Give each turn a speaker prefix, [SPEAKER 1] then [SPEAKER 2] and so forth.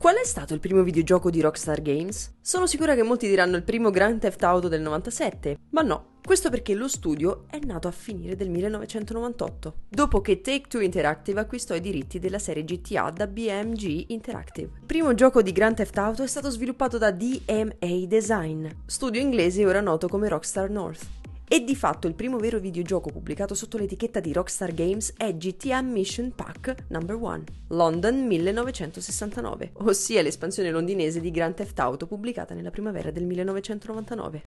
[SPEAKER 1] Qual è stato il primo videogioco di Rockstar Games? Sono sicura che molti diranno il primo Grand Theft Auto del 97, ma no, questo perché lo studio è nato a finire del 1998, dopo che Take-Two Interactive acquistò i diritti della serie GTA da BMG Interactive. Il primo gioco di Grand Theft Auto è stato sviluppato da DMA Design, studio inglese ora noto come Rockstar North. E di fatto il primo vero videogioco pubblicato sotto l'etichetta di Rockstar Games è GTA Mission Pack No. 1, London 1969, ossia l'espansione londinese di Grand Theft Auto pubblicata nella primavera del 1999.